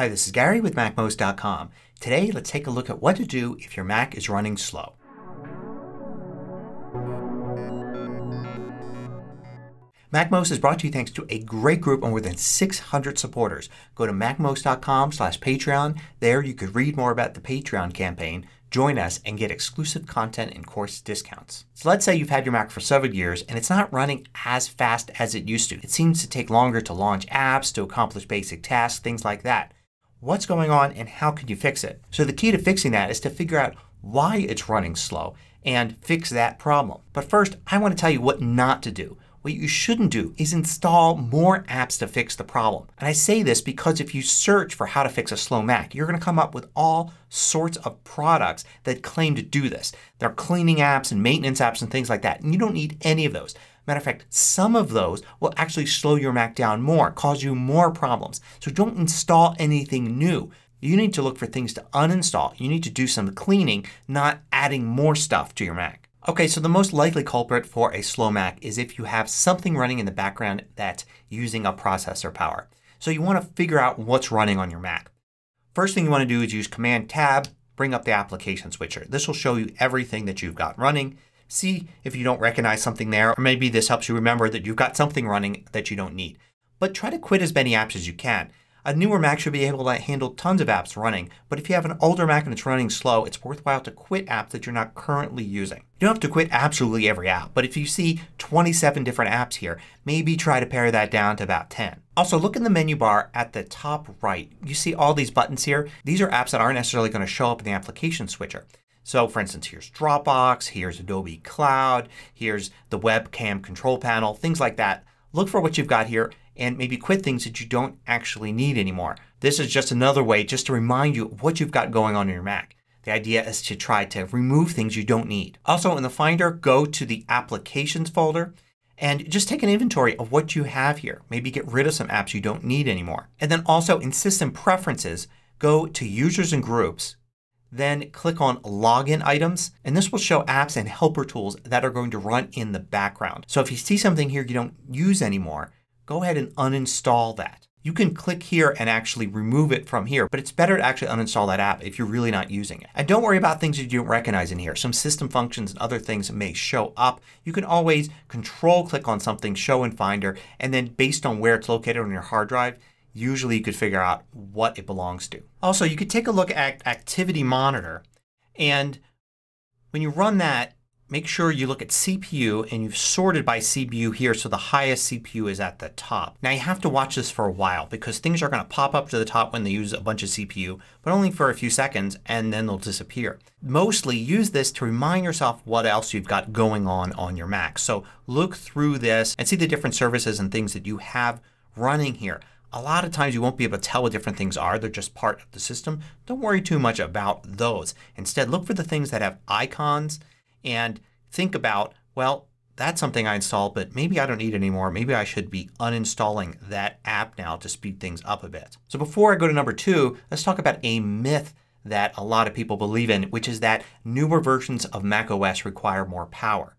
Hi, this is Gary with MacMost.com. Today let's take a look at what to do if your Mac is running slow. MacMost is brought to you thanks to a great group of more than 600 supporters. Go to MacMost.com slash Patreon. There you could read more about the Patreon campaign, join us, and get exclusive content and course discounts. So let's say you've had your Mac for several years and it's not running as fast as it used to. It seems to take longer to launch apps, to accomplish basic tasks, things like that what's going on and how can you fix it. So the key to fixing that is to figure out why it's running slow and fix that problem. But first I want to tell you what not to do. What you shouldn't do is install more apps to fix the problem. And I say this because if you search for how to fix a slow Mac you're going to come up with all sorts of products that claim to do this. There are cleaning apps and maintenance apps and things like that. And you don't need any of those. Matter of fact, some of those will actually slow your Mac down more, cause you more problems. So don't install anything new. You need to look for things to uninstall. You need to do some cleaning, not adding more stuff to your Mac. Okay, so the most likely culprit for a slow Mac is if you have something running in the background that's using a processor power. So you want to figure out what's running on your Mac. First thing you want to do is use Command Tab, bring up the application switcher. This will show you everything that you've got running. See if you don't recognize something there or maybe this helps you remember that you've got something running that you don't need. But try to quit as many apps as you can. A newer Mac should be able to handle tons of apps running, but if you have an older Mac and it's running slow, it's worthwhile to quit apps that you're not currently using. You don't have to quit absolutely every app, but if you see 27 different apps here, maybe try to pare that down to about 10. Also look in the menu bar at the top right. You see all these buttons here. These are apps that aren't necessarily going to show up in the application switcher. So for instance here's Dropbox, here's Adobe Cloud, here's the webcam control panel, things like that. Look for what you've got here and maybe quit things that you don't actually need anymore. This is just another way just to remind you what you've got going on in your Mac. The idea is to try to remove things you don't need. Also in the Finder go to the Applications folder and just take an inventory of what you have here. Maybe get rid of some apps you don't need anymore. And then also in System Preferences go to Users and Groups then click on Login Items and this will show apps and helper tools that are going to run in the background. So if you see something here you don't use anymore go ahead and uninstall that. You can click here and actually remove it from here but it's better to actually uninstall that app if you're really not using it. And don't worry about things that you don't recognize in here. Some system functions and other things may show up. You can always control click on something, show in Finder, and then based on where it's located on your hard drive usually you could figure out what it belongs to. Also you could take a look at Activity Monitor and when you run that make sure you look at CPU and you've sorted by CPU here so the highest CPU is at the top. Now you have to watch this for a while because things are going to pop up to the top when they use a bunch of CPU but only for a few seconds and then they'll disappear. Mostly use this to remind yourself what else you've got going on on your Mac. So look through this and see the different services and things that you have running here. A lot of times you won't be able to tell what different things are. They're just part of the system. Don't worry too much about those. Instead look for the things that have icons and think about, well, that's something I installed but maybe I don't need it anymore. Maybe I should be uninstalling that app now to speed things up a bit. So before I go to number two let's talk about a myth that a lot of people believe in which is that newer versions of macOS require more power.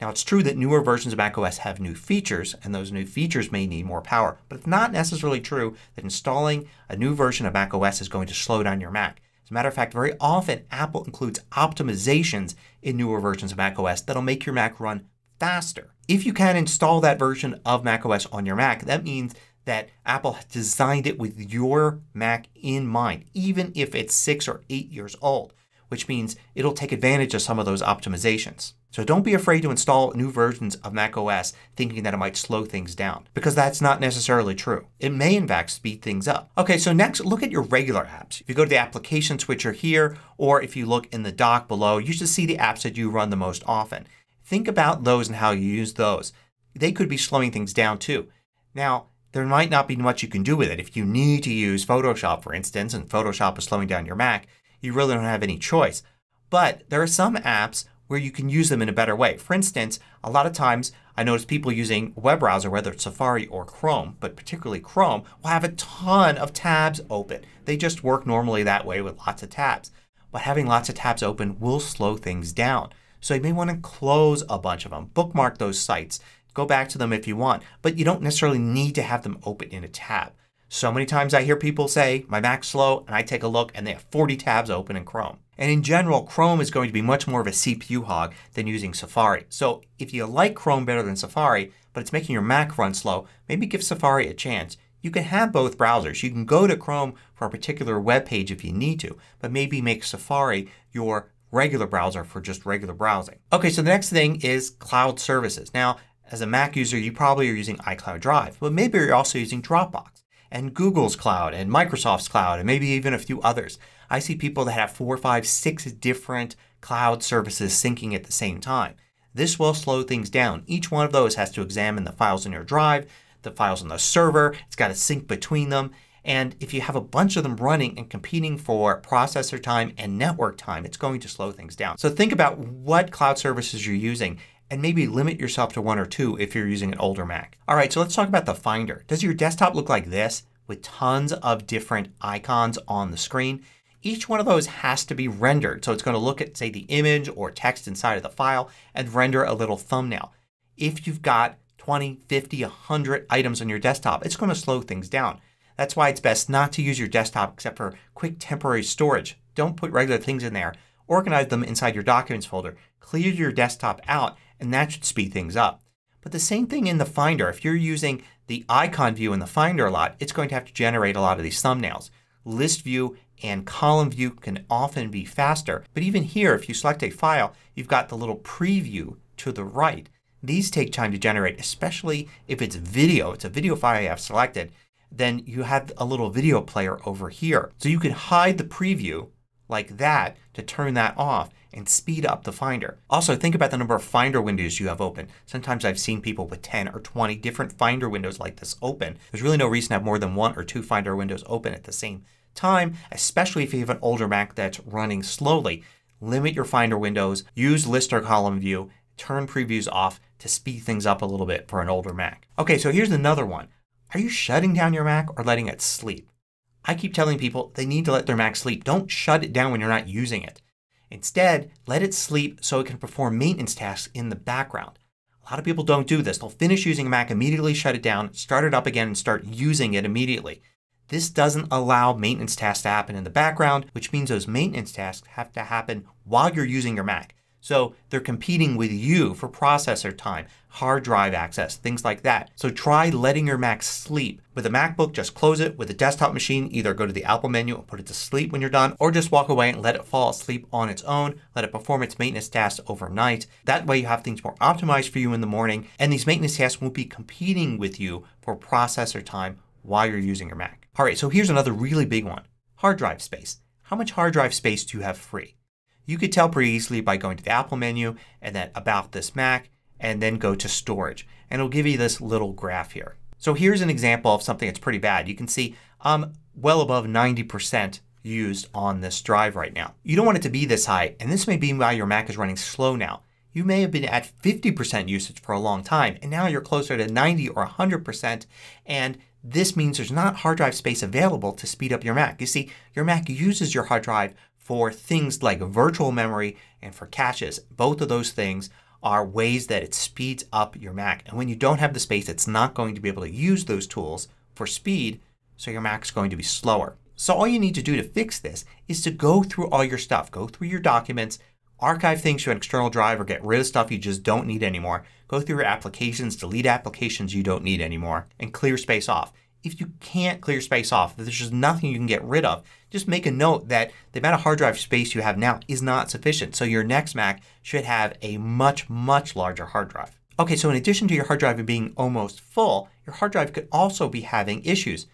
Now it's true that newer versions of macOS have new features and those new features may need more power. But it's not necessarily true that installing a new version of macOS is going to slow down your Mac a matter of fact, very often Apple includes optimizations in newer versions of macOS that will make your Mac run faster. If you can install that version of macOS on your Mac that means that Apple designed it with your Mac in mind even if it's six or eight years old which means it will take advantage of some of those optimizations. So don't be afraid to install new versions of macOS thinking that it might slow things down because that's not necessarily true. It may in fact speed things up. Okay so next look at your regular apps. If you go to the application switcher here or if you look in the dock below you should see the apps that you run the most often. Think about those and how you use those. They could be slowing things down too. Now there might not be much you can do with it. If you need to use Photoshop for instance and Photoshop is slowing down your Mac you really don't have any choice. But there are some apps where you can use them in a better way. For instance, a lot of times I notice people using web browser, whether it's Safari or Chrome, but particularly Chrome, will have a ton of tabs open. They just work normally that way with lots of tabs. But having lots of tabs open will slow things down. So you may want to close a bunch of them. Bookmark those sites. Go back to them if you want. But you don't necessarily need to have them open in a tab. So many times I hear people say my Mac's slow and I take a look and they have 40 tabs open in Chrome. And in general Chrome is going to be much more of a CPU hog than using Safari. So if you like Chrome better than Safari but it's making your Mac run slow, maybe give Safari a chance. You can have both browsers. You can go to Chrome for a particular web page if you need to, but maybe make Safari your regular browser for just regular browsing. Okay, so the next thing is cloud services. Now, as a Mac user, you probably are using iCloud Drive, but maybe you're also using Dropbox and Google's cloud and Microsoft's cloud and maybe even a few others. I see people that have four, five, six different cloud services syncing at the same time. This will slow things down. Each one of those has to examine the files in your drive, the files on the server. It's got to sync between them. And if you have a bunch of them running and competing for processor time and network time, it's going to slow things down. So think about what cloud services you're using and maybe limit yourself to one or two if you're using an older Mac. Alright, so let's talk about the Finder. Does your desktop look like this with tons of different icons on the screen? Each one of those has to be rendered. So it's going to look at, say, the image or text inside of the file and render a little thumbnail. If you've got 20, 50, 100 items on your desktop, it's going to slow things down. That's why it's best not to use your desktop except for quick temporary storage. Don't put regular things in there. Organize them inside your Documents folder. Clear your desktop out and that should speed things up. But the same thing in the Finder. If you're using the icon view in the Finder a lot it's going to have to generate a lot of these thumbnails. List view and column view can often be faster. But even here if you select a file you've got the little preview to the right. These take time to generate especially if it's video. It's a video file I have selected. Then you have a little video player over here. So you can hide the preview like that to turn that off and speed up the Finder. Also think about the number of Finder windows you have open. Sometimes I've seen people with 10 or 20 different Finder windows like this open. There's really no reason to have more than one or two Finder windows open at the same time especially if you have an older Mac that's running slowly. Limit your Finder windows. Use list or column view. Turn previews off to speed things up a little bit for an older Mac. Okay so here's another one. Are you shutting down your Mac or letting it sleep? I keep telling people they need to let their Mac sleep. Don't shut it down when you're not using it. Instead, let it sleep so it can perform maintenance tasks in the background. A lot of people don't do this. They'll finish using a Mac, immediately shut it down, start it up again, and start using it immediately. This doesn't allow maintenance tasks to happen in the background which means those maintenance tasks have to happen while you're using your Mac. So they're competing with you for processor time, hard drive access, things like that. So try letting your Mac sleep. With a MacBook just close it. With a desktop machine either go to the Apple menu and put it to sleep when you're done or just walk away and let it fall asleep on its own. Let it perform its maintenance tasks overnight. That way you have things more optimized for you in the morning and these maintenance tasks won't be competing with you for processor time while you're using your Mac. Alright so here's another really big one. Hard drive space. How much hard drive space do you have free? You could tell pretty easily by going to the Apple menu and then About This Mac and then go to Storage. And it will give you this little graph here. So here's an example of something that's pretty bad. You can see I'm um, well above 90% used on this drive right now. You don't want it to be this high and this may be why your Mac is running slow now. You may have been at 50% usage for a long time and now you're closer to 90 or 100% and this means there's not hard drive space available to speed up your Mac. You see, your Mac uses your hard drive for things like virtual memory and for caches. Both of those things are ways that it speeds up your Mac. And when you don't have the space it's not going to be able to use those tools for speed so your Mac's going to be slower. So all you need to do to fix this is to go through all your stuff. Go through your documents, archive things to an external drive or get rid of stuff you just don't need anymore. Go through your applications, delete applications you don't need anymore, and clear space off if you can't clear space off, there's just nothing you can get rid of, just make a note that the amount of hard drive space you have now is not sufficient. So your next Mac should have a much, much larger hard drive. Okay, so in addition to your hard drive being almost full, your hard drive could also be having issues.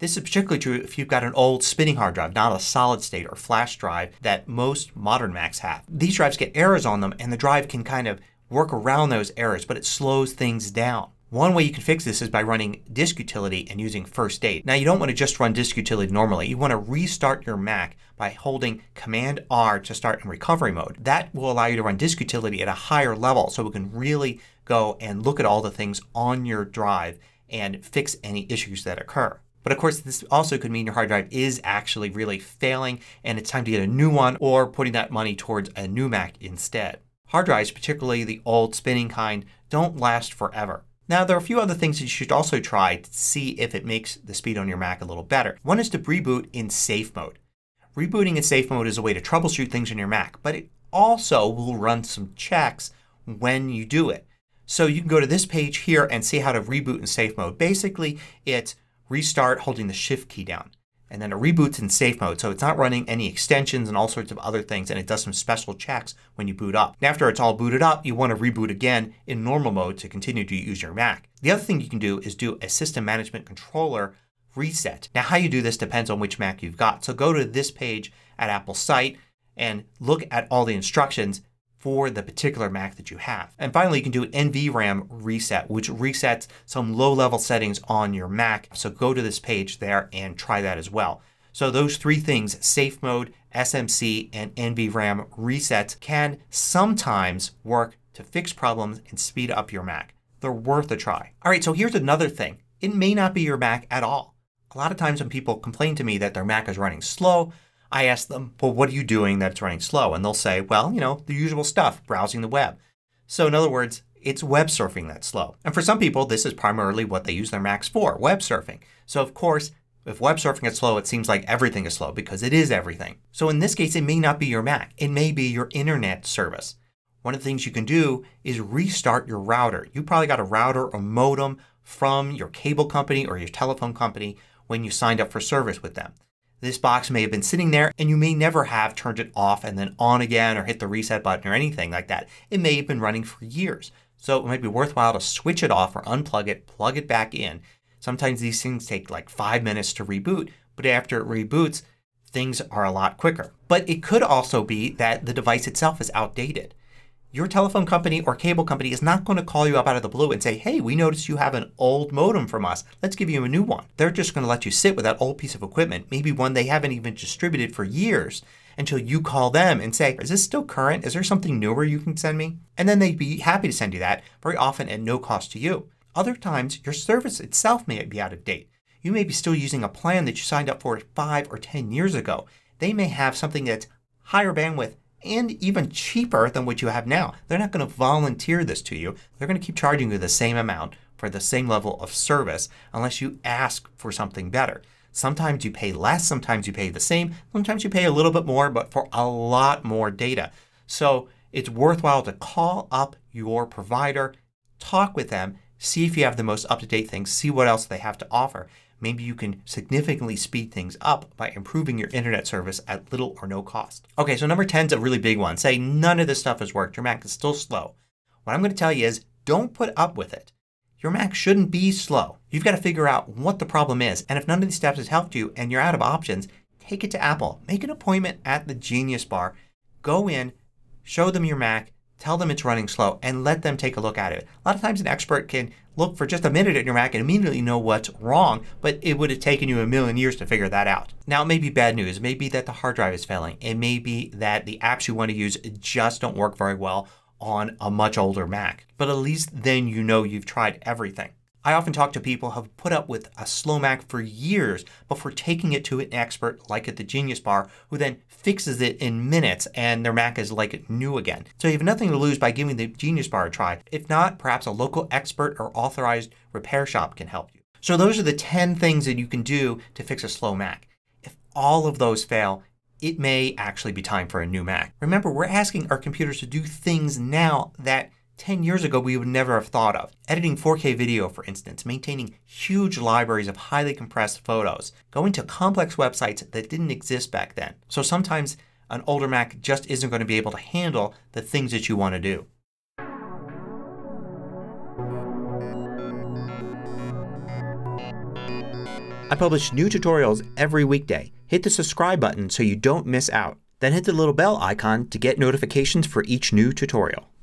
This is particularly true if you've got an old spinning hard drive, not a solid state or flash drive that most modern Macs have. These drives get errors on them and the drive can kind of work around those errors but it slows things down. One way you can fix this is by running disk utility and using first date. Now you don't want to just run disk utility normally. You want to restart your Mac by holding command R to start in recovery mode. That will allow you to run disk utility at a higher level so we can really go and look at all the things on your drive and fix any issues that occur. But of course this also could mean your hard drive is actually really failing and it's time to get a new one or putting that money towards a new Mac instead. Hard drives, particularly the old spinning kind, don't last forever. Now there are a few other things that you should also try to see if it makes the speed on your Mac a little better. One is to reboot in safe mode. Rebooting in safe mode is a way to troubleshoot things on your Mac but it also will run some checks when you do it. So you can go to this page here and see how to reboot in safe mode. Basically it's restart holding the shift key down and then it reboots in safe mode so it's not running any extensions and all sorts of other things and it does some special checks when you boot up. After it's all booted up you want to reboot again in normal mode to continue to use your Mac. The other thing you can do is do a system management controller reset. Now how you do this depends on which Mac you've got. So go to this page at Apple's site and look at all the instructions for the particular Mac that you have. And finally you can do an NVRAM reset which resets some low level settings on your Mac. So go to this page there and try that as well. So those three things, safe mode, SMC, and NVRAM resets can sometimes work to fix problems and speed up your Mac. They're worth a try. Alright, so here's another thing. It may not be your Mac at all. A lot of times when people complain to me that their Mac is running slow I ask them, well, what are you doing that's running slow? And they'll say, well, you know, the usual stuff, browsing the web. So in other words, it's web surfing that's slow. And for some people, this is primarily what they use their Macs for, web surfing. So of course, if web surfing is slow, it seems like everything is slow because it is everything. So in this case, it may not be your Mac. It may be your internet service. One of the things you can do is restart your router. You probably got a router or modem from your cable company or your telephone company when you signed up for service with them this box may have been sitting there and you may never have turned it off and then on again or hit the reset button or anything like that. It may have been running for years. So it might be worthwhile to switch it off or unplug it, plug it back in. Sometimes these things take like five minutes to reboot but after it reboots things are a lot quicker. But it could also be that the device itself is outdated your telephone company or cable company is not going to call you up out of the blue and say, hey, we noticed you have an old modem from us. Let's give you a new one. They're just going to let you sit with that old piece of equipment, maybe one they haven't even distributed for years, until you call them and say, is this still current? Is there something newer you can send me? And then they'd be happy to send you that, very often at no cost to you. Other times, your service itself may be out of date. You may be still using a plan that you signed up for 5 or 10 years ago. They may have something that's higher bandwidth and even cheaper than what you have now. They're not going to volunteer this to you. They're going to keep charging you the same amount for the same level of service unless you ask for something better. Sometimes you pay less, sometimes you pay the same, sometimes you pay a little bit more but for a lot more data. So it's worthwhile to call up your provider, talk with them, see if you have the most up-to-date things, see what else they have to offer. Maybe you can significantly speed things up by improving your internet service at little or no cost. Okay, so number 10 is a really big one. Say none of this stuff has worked. Your Mac is still slow. What I'm going to tell you is don't put up with it. Your Mac shouldn't be slow. You've got to figure out what the problem is and if none of these steps has helped you and you're out of options, take it to Apple. Make an appointment at the Genius Bar. Go in, show them your Mac, tell them it's running slow, and let them take a look at it. A lot of times an expert can look for just a minute at your Mac and immediately know what's wrong. But it would have taken you a million years to figure that out. Now it may be bad news. It may be that the hard drive is failing. It may be that the apps you want to use just don't work very well on a much older Mac. But at least then you know you've tried everything. I often talk to people who have put up with a slow Mac for years before taking it to an expert like at the Genius Bar who then fixes it in minutes and their Mac is like new again. So you have nothing to lose by giving the Genius Bar a try. If not, perhaps a local expert or authorized repair shop can help you. So those are the 10 things that you can do to fix a slow Mac. If all of those fail it may actually be time for a new Mac. Remember we're asking our computers to do things now that 10 years ago we would never have thought of. Editing 4K video, for instance, maintaining huge libraries of highly compressed photos, going to complex websites that didn't exist back then. So sometimes an older Mac just isn't going to be able to handle the things that you want to do. I publish new tutorials every weekday. Hit the subscribe button so you don't miss out. Then hit the little bell icon to get notifications for each new tutorial.